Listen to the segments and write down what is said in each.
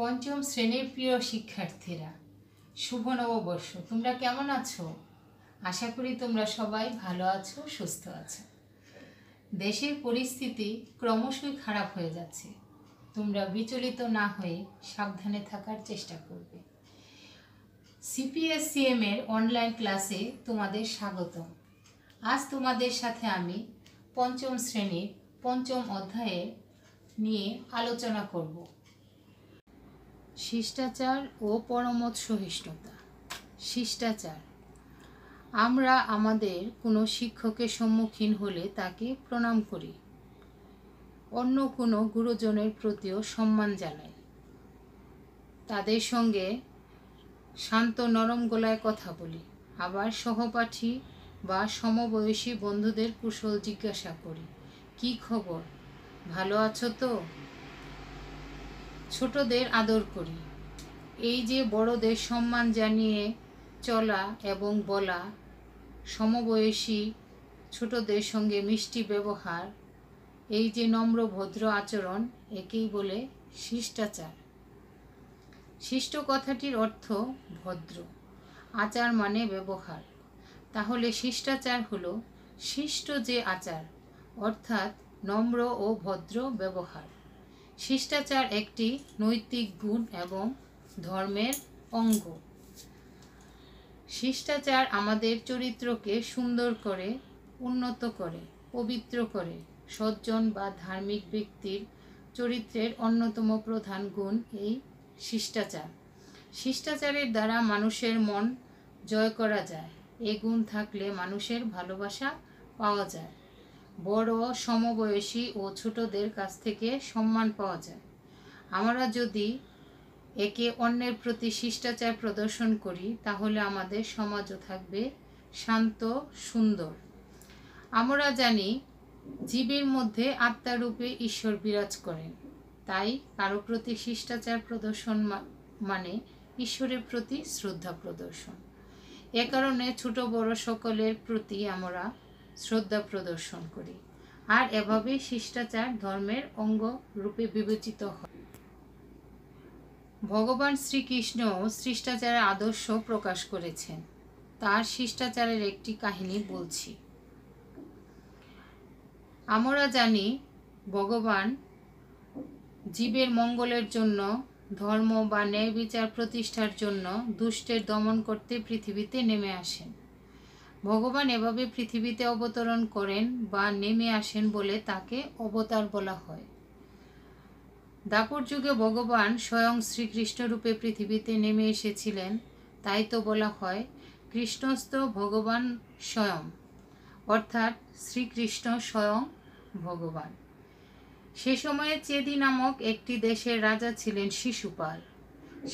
পঞ্চম শ্রেণীর প্রিয় শিক্ষার্থীরা শুভ নববর্ষ তোমরা কেমন আছো আশা করি তোমরা সবাই ভালো আছো সুস্থ আছো দেশের পরিস্থিতি ক্রমশই খারাপ হয়ে যাচ্ছে তোমরা বিচলিত না হয়ে সাবধানে থাকার চেষ্টা করবে সিপিএসসিএম এর অনলাইন ক্লাসে তোমাদের স্বাগতম আজ তোমাদের সাথে আমি পঞ্চম শ্রেণীর পঞ্চম অধ্যায়ে নিয়ে আলোচনা করবো শিষ্টাচার ও পরমত সহিষ্ণুতা শিষ্টাচার আমরা আমাদের কোনো শিক্ষকের সম্মুখীন হলে তাকে প্রণাম করি অন্য কোনো গুরুজনের প্রতিও সম্মান জানাই তাদের সঙ্গে শান্ত নরম গলায় কথা বলি আবার সহপাঠী বা সমবয়সী বন্ধুদের কুশল জিজ্ঞাসা করি কি খবর ভালো আছো তো ছোটদের আদর করি এই যে বড়দের সম্মান জানিয়ে চলা এবং বলা সমবয়সী ছোটদের সঙ্গে মিষ্টি ব্যবহার এই যে নম্র ভদ্র আচরণ একেই বলে শিষ্টাচার শিষ্ট কথাটির অর্থ ভদ্র আচার মানে ব্যবহার তাহলে শিষ্টাচার হল শিষ্ট যে আচার অর্থাৎ নম্র ও ভদ্র ব্যবহার শিষ্টাচার একটি নৈতিক গুণ এবং ধর্মের অঙ্গ শিষ্টাচার আমাদের চরিত্রকে সুন্দর করে উন্নত করে পবিত্র করে সজ্জন বা ধার্মিক ব্যক্তির চরিত্রের অন্যতম প্রধান গুণ এই শিষ্টাচার শিষ্টাচারের দ্বারা মানুষের মন জয় করা যায় এ গুণ থাকলে মানুষের ভালোবাসা পাওয়া যায় বড় সমবয়সী ও ছোটদের কাছ থেকে সম্মান পাওয়া যায় আমরা যদি একে অন্যের প্রতি শিষ্টাচার প্রদর্শন করি তাহলে আমাদের সমাজও থাকবে শান্ত সুন্দর আমরা জানি জীবের মধ্যে আত্মারূপে ঈশ্বর বিরাজ করেন তাই কারো প্রতি শিষ্টাচার প্রদর্শন মানে ঈশ্বরের প্রতি শ্রদ্ধা প্রদর্শন এ কারণে ছোট বড় সকলের প্রতি আমরা শ্রদ্ধা প্রদর্শন করি আর এভাবে শিষ্টাচার ধর্মের অঙ্গ রূপে বিবেচিত হয় ভগবান শ্রীকৃষ্ণ শিষ্টাচারের আদর্শ প্রকাশ করেছেন তার শিষ্টাচারের একটি কাহিনী বলছি আমরা জানি ভগবান জীবের মঙ্গলের জন্য ধর্ম বা ন্যায় বিচার প্রতিষ্ঠার জন্য দুষ্টের দমন করতে পৃথিবীতে নেমে আসেন ভগবান এভাবে পৃথিবীতে অবতরণ করেন বা নেমে আসেন বলে তাকে অবতার বলা হয় দাপর যুগে ভগবান স্বয়ং শ্রীকৃষ্ণরূপে পৃথিবীতে নেমে এসেছিলেন তাই তো বলা হয় কৃষ্ণস্থ ভগবান স্বয়ং অর্থাৎ শ্রীকৃষ্ণ স্বয়ং ভগবান সে সময়ে চেদি নামক একটি দেশের রাজা ছিলেন শিশুপাল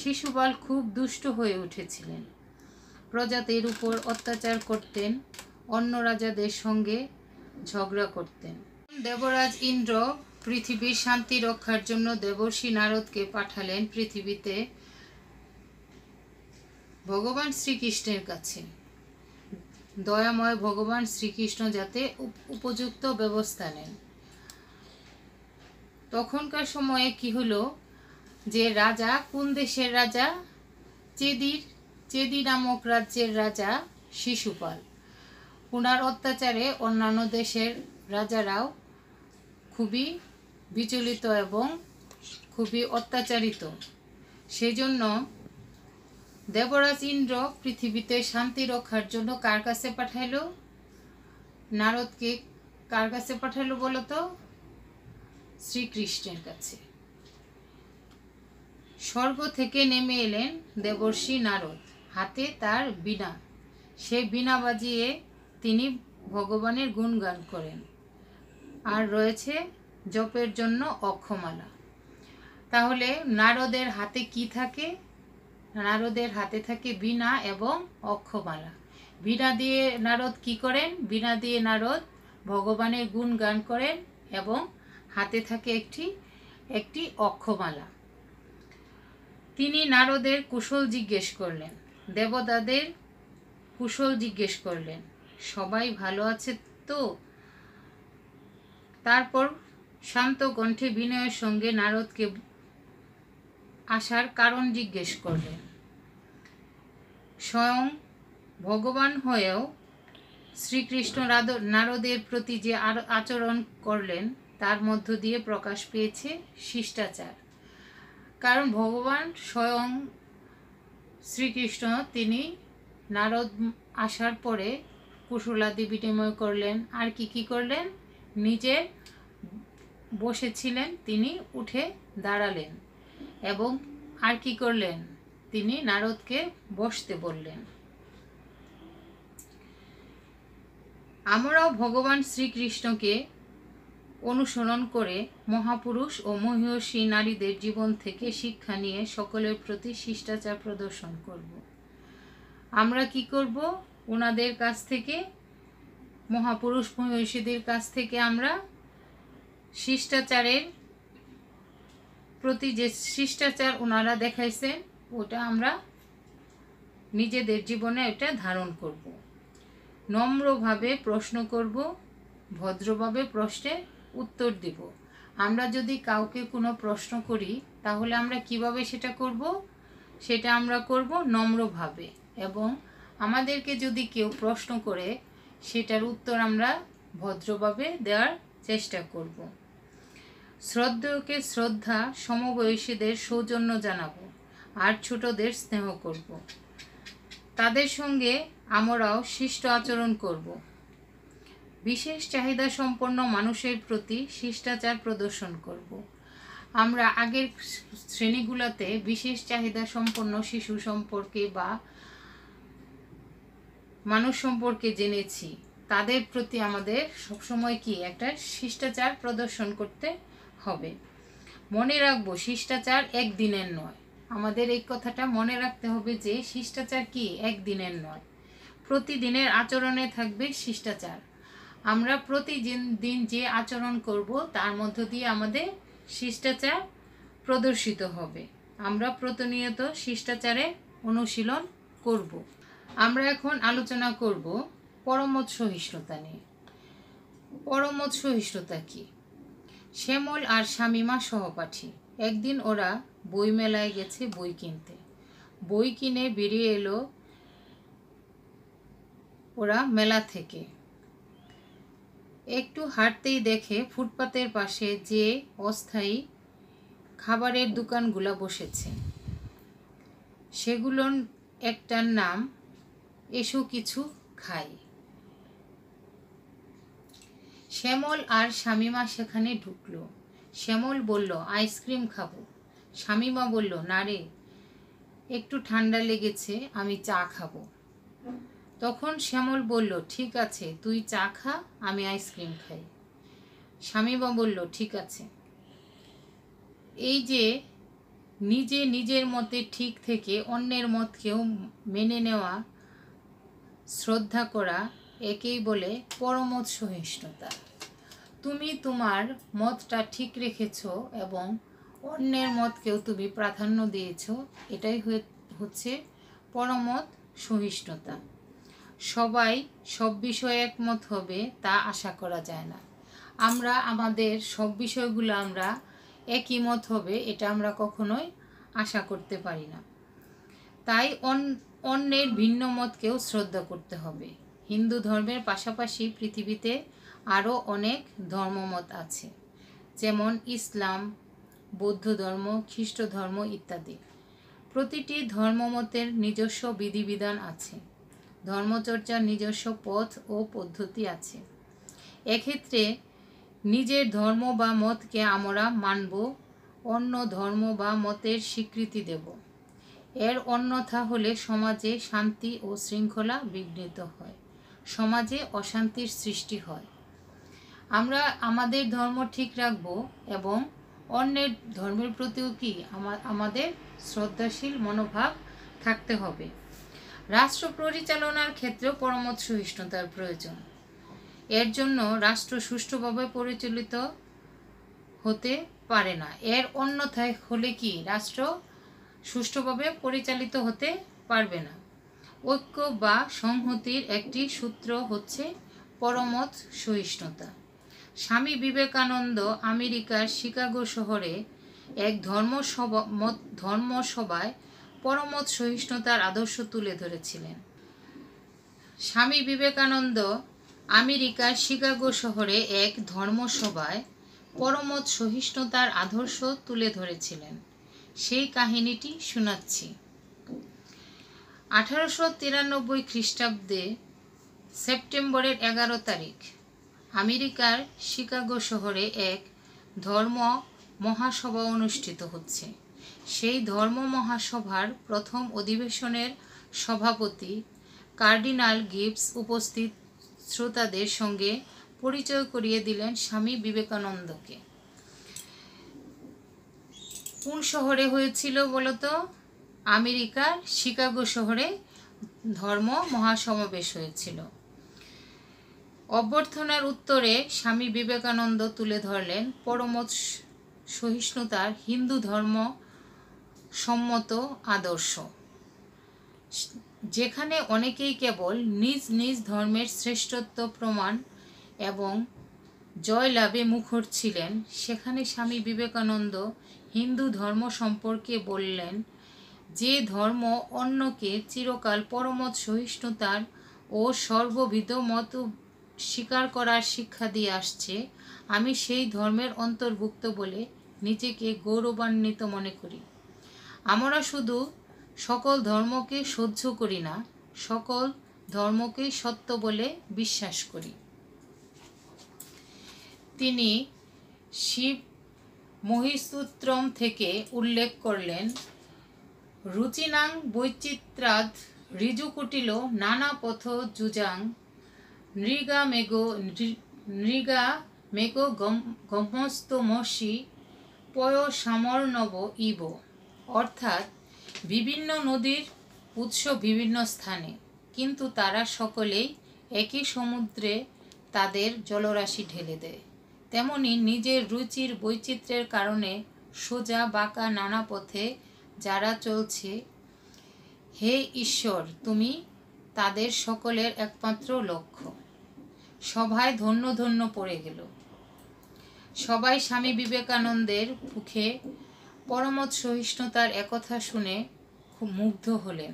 শিশুপাল খুব দুষ্ট হয়ে উঠেছিলেন প্রজাতির উপর অত্যাচার করতেন অন্য রাজাদের সঙ্গে ঝগড়া করতেন দেবরাজ ইন্দ্র পৃথিবীর শান্তি রক্ষার জন্য দেবর্ষী নারদকে পাঠালেন পৃথিবীতে ভগবান শ্রীকৃষ্ণের কাছে দয়াময় ভগবান শ্রীকৃষ্ণ যাতে উপযুক্ত ব্যবস্থা নেন তখনকার সময়ে কি হলো যে রাজা কোন দেশের রাজা চেদির চেদি নামক রাজ্যের রাজা শিশুপাল ওনার অত্যাচারে অন্যান্য দেশের রাজারাও খুবই বিচলিত এবং খুবই অত্যাচারিত সেজন্য দেবরাজ ইন্দ্র পৃথিবীতে শান্তি রক্ষার জন্য কার কাছে পাঠাইল নারদকে কার কাছে পাঠালো বলতো শ্রীকৃষ্ণের কাছে স্বর্গ থেকে নেমে এলেন দেবর্ষী নারদ হাতে তার বীণা সে বীণা বাজিয়ে তিনি ভগবানের গুণগান করেন আর রয়েছে জপের জন্য অক্ষমালা তাহলে নারদের হাতে কি থাকে নারদের হাতে থাকে বীণা এবং অক্ষমালা বীণা দিয়ে নারদ কি করেন বীণা দিয়ে নারদ ভগবানের গুণ গান করেন এবং হাতে থাকে একটি একটি অক্ষমালা তিনি নারদের কুশল জিজ্ঞেস করলেন দেবতাদের কুশল জিজ্ঞেস করলেন সবাই ভালো আছে তো তারপর শান্ত কণ্ঠে বিনয়ের সঙ্গে নারদকে আসার কারণ জিজ্ঞেস করলেন স্বয়ং ভগবান হয়েও শ্রীকৃষ্ণ নারদের প্রতি যে আচরণ করলেন তার মধ্য দিয়ে প্রকাশ পেয়েছে শিষ্টাচার কারণ ভগবান স্বয়ং শ্রীকৃষ্ণ তিনি নারদ আসার পরে কুশলাদি বিনিময় করলেন আর কি কি করলেন নিজের বসেছিলেন তিনি উঠে দাঁড়ালেন এবং আর কি করলেন তিনি নারদকে বসতে বললেন আমরাও ভগবান শ্রীকৃষ্ণকে অনুসরণ করে মহাপুরুষ ও মহিষী নারীদের জীবন থেকে শিক্ষা নিয়ে সকলের প্রতি শিষ্টাচার প্রদর্শন করব আমরা কি করব ওনাদের কাছ থেকে মহাপুরুষ মহিষীদের কাছ থেকে আমরা শিষ্টাচারের প্রতি যে শিষ্টাচার ওনারা দেখাইছেন ওটা আমরা নিজেদের জীবনে এটা ধারণ করব নম্রভাবে প্রশ্ন করব ভদ্রভাবে প্রশ্নের উত্তর দেব আমরা যদি কাউকে কোনো প্রশ্ন করি তাহলে আমরা কিভাবে সেটা করব সেটা আমরা করব নম্রভাবে এবং আমাদেরকে যদি কেউ প্রশ্ন করে সেটার উত্তর আমরা ভদ্রভাবে দেওয়ার চেষ্টা করব শ্রদ্ধকে শ্রদ্ধা সমবয়সীদের সৌজন্য জানাবো আর ছোটদের স্নেহ করব তাদের সঙ্গে আমরাও শিষ্ট আচরণ করব বিশেষ চাহিদা সম্পন্ন মানুষের প্রতি শিষ্টাচার প্রদর্শন করব আমরা আগের শ্রেণীগুলোতে বিশেষ চাহিদা সম্পন্ন শিশু সম্পর্কে বা মানুষ সম্পর্কে জেনেছি তাদের প্রতি আমাদের সবসময় কি একটা শিষ্টাচার প্রদর্শন করতে হবে মনে রাখবো শিষ্টাচার একদিনের নয় আমাদের এই কথাটা মনে রাখতে হবে যে শিষ্টাচার কি একদিনের নয় প্রতিদিনের আচরণে থাকবে শিষ্টাচার আমরা প্রতিদিন দিন যে আচরণ করব তার মধ্য দিয়ে আমাদের শিষ্টাচার প্রদর্শিত হবে আমরা প্রতিনিয়ত শিষ্টাচারে অনুশীলন করব আমরা এখন আলোচনা করব পরমত সহিষ্ণুতা নিয়ে পরমত সহিষ্ণুতা কি শ্যামল আর শামীমা সহপাঠী একদিন ওরা বই মেলায় গেছে বই কিনতে বই কিনে বেরিয়ে এলো ওরা মেলা থেকে একটু হাঁটতেই দেখে ফুটপাতের পাশে যে অস্থায়ী খাবারের দোকানগুলো বসেছে সেগুলোর একটার নাম এসো কিছু খাই শ্যামল আর শামিমা সেখানে ঢুকলো শ্যামল বলল আইসক্রিম খাব শামিমা বলল না রে একটু ঠান্ডা লেগেছে আমি চা খাবো তখন শ্যামল বলল ঠিক আছে তুই চা খা আমি আইসক্রিম খাই স্বামীমা বলল ঠিক আছে এই যে নিজে নিজের মতে ঠিক থেকে অন্যের মতকেও মেনে নেওয়া শ্রদ্ধা করা একেই বলে পরমত সহিষ্ণুতা তুমি তোমার মতটা ঠিক রেখেছ এবং অন্যের মতকেও তুমি প্রাধান্য দিয়েছ এটাই হচ্ছে পরমত সহিষ্ণুতা সবাই সব বিষয়ে একমত হবে তা আশা করা যায় না আমরা আমাদের সব বিষয়গুলো আমরা একই মত হবে এটা আমরা কখনোই আশা করতে পারি না তাই অন্যের ভিন্ন মতকেও শ্রদ্ধা করতে হবে হিন্দু ধর্মের পাশাপাশি পৃথিবীতে আরও অনেক ধর্মমত আছে যেমন ইসলাম বৌদ্ধ ধর্ম খ্রিস্ট ধর্ম ইত্যাদি প্রতিটি ধর্মমতের নিজস্ব বিধিবিধান আছে ধর্মচর্চার নিজস্ব পথ ও পদ্ধতি আছে এক্ষেত্রে নিজের ধর্ম বা মতকে আমরা মানব অন্য ধর্ম বা মতের স্বীকৃতি দেব এর অন্যথা হলে সমাজে শান্তি ও শৃঙ্খলা বিঘ্নিত হয় সমাজে অশান্তির সৃষ্টি হয় আমরা আমাদের ধর্ম ঠিক রাখব এবং অন্যের ধর্মের প্রতিও কি আমাদের শ্রদ্ধাশীল মনোভাব থাকতে হবে রাষ্ট্র পরিচালনার ক্ষেত্রেও পরমত সহিষ্ণুতার প্রয়োজন এর জন্য রাষ্ট্র সুষ্ঠুভাবে পরিচালিত হতে পারে না এর অন্যথায় হলে কি রাষ্ট্র সুষ্ঠুভাবে পরিচালিত হতে পারবে না ঐক্য বা সংহতির একটি সূত্র হচ্ছে পরমত সহিষ্ণুতা স্বামী বিবেকানন্দ আমেরিকার শিকাগো শহরে এক ধর্মসভা ধর্মসভায় পরমত সহিষ্ণুতার আদর্শ তুলে ধরেছিলেন স্বামী বিবেকানন্দ আমেরিকার শিকাগো শহরে এক ধর্মসভায় পরমত সহিষ্ণুতার আদর্শ তুলে ধরেছিলেন সেই কাহিনীটি শোনাচ্ছি আঠারোশো তিরানব্বই খ্রিস্টাব্দে সেপ্টেম্বরের এগারো তারিখ আমেরিকার শিকাগো শহরে এক ধর্ম মহাসভা অনুষ্ঠিত হচ্ছে সেই ধর্ম মহাসভার প্রথম অধিবেশনের সভাপতি কার্ডিনাল গিবস উপস্থিত শ্রোতাদের সঙ্গে পরিচয় করিয়ে দিলেন স্বামী বিবেকানন্দকে কোন শহরে হয়েছিল বলত আমেরিকার শিকাগো শহরে ধর্ম মহাসমাবেশ হয়েছিল অভ্যর্থনার উত্তরে স্বামী বিবেকানন্দ তুলে ধরলেন পরমত সহিষ্ণুতার হিন্দু ধর্ম সম্মত আদর্শ যেখানে অনেকেই কেবল নিজ নিজ ধর্মের শ্রেষ্ঠত্ব প্রমাণ এবং জয়লাভে মুখর ছিলেন সেখানে স্বামী বিবেকানন্দ হিন্দু ধর্ম সম্পর্কে বললেন যে ধর্ম অন্যকে চিরকাল পরমত সহিষ্ণুতার ও সর্ববিধ মত স্বীকার করার শিক্ষা দিয়ে আসছে আমি সেই ধর্মের অন্তর্ভুক্ত বলে নিজেকে গৌরবান্বিত মনে করি আমরা শুধু সকল ধর্মকে সহ্য করি না সকল ধর্মকে সত্য বলে বিশ্বাস করি তিনি শিব মহিসূত্রম থেকে উল্লেখ করলেন রুচিনাং বৈচিত্রাদ ঋজুকুটিল নানা পথ যুজাং নৃগা মেঘ নৃগা মেঘ গমস্ত মসি পয় সামর্ণব ইব অর্থাৎ বিভিন্ন নদীর উৎস বিভিন্ন স্থানে কিন্তু তারা সকলেই একই সমুদ্রে তাদের জলরাশি ঢেলে দেয় তেমনি নিজের রুচির বৈচিত্র্যের কারণে সোজা বাঁকা নানা পথে যারা চলছে হে ঈশ্বর তুমি তাদের সকলের একমাত্র লক্ষ্য সভায় ধন্য ধন্য পড়ে গেল সবাই স্বামী বিবেকানন্দের মুখে পরমত সহিষ্ণুতার একথা শুনে খুব মুগ্ধ হলেন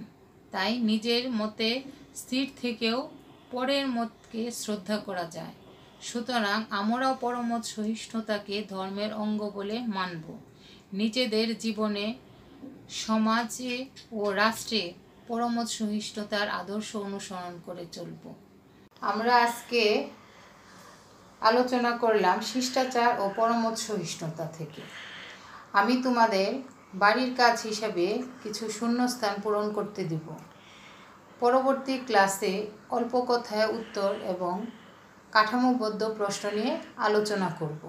তাই নিজের মতে স্থির থেকেও পরের মতকে শ্রদ্ধা করা যায় সুতরাং আমরাও পরমত সহিষ্ণুতাকে ধর্মের অঙ্গ বলে মানব নিজেদের জীবনে সমাজে ও রাষ্ট্রে পরমত সহিষ্ণুতার আদর্শ অনুসরণ করে চলব আমরা আজকে আলোচনা করলাম শিষ্টাচার ও পরমত সহিষ্ণুতা থেকে আমি তোমাদের বাড়ির কাজ হিসাবে কিছু শূন্যস্থান পূরণ করতে দেব পরবর্তী ক্লাসে অল্প কথায় উত্তর এবং কাঠামোবদ্ধ প্রশ্ন নিয়ে আলোচনা করব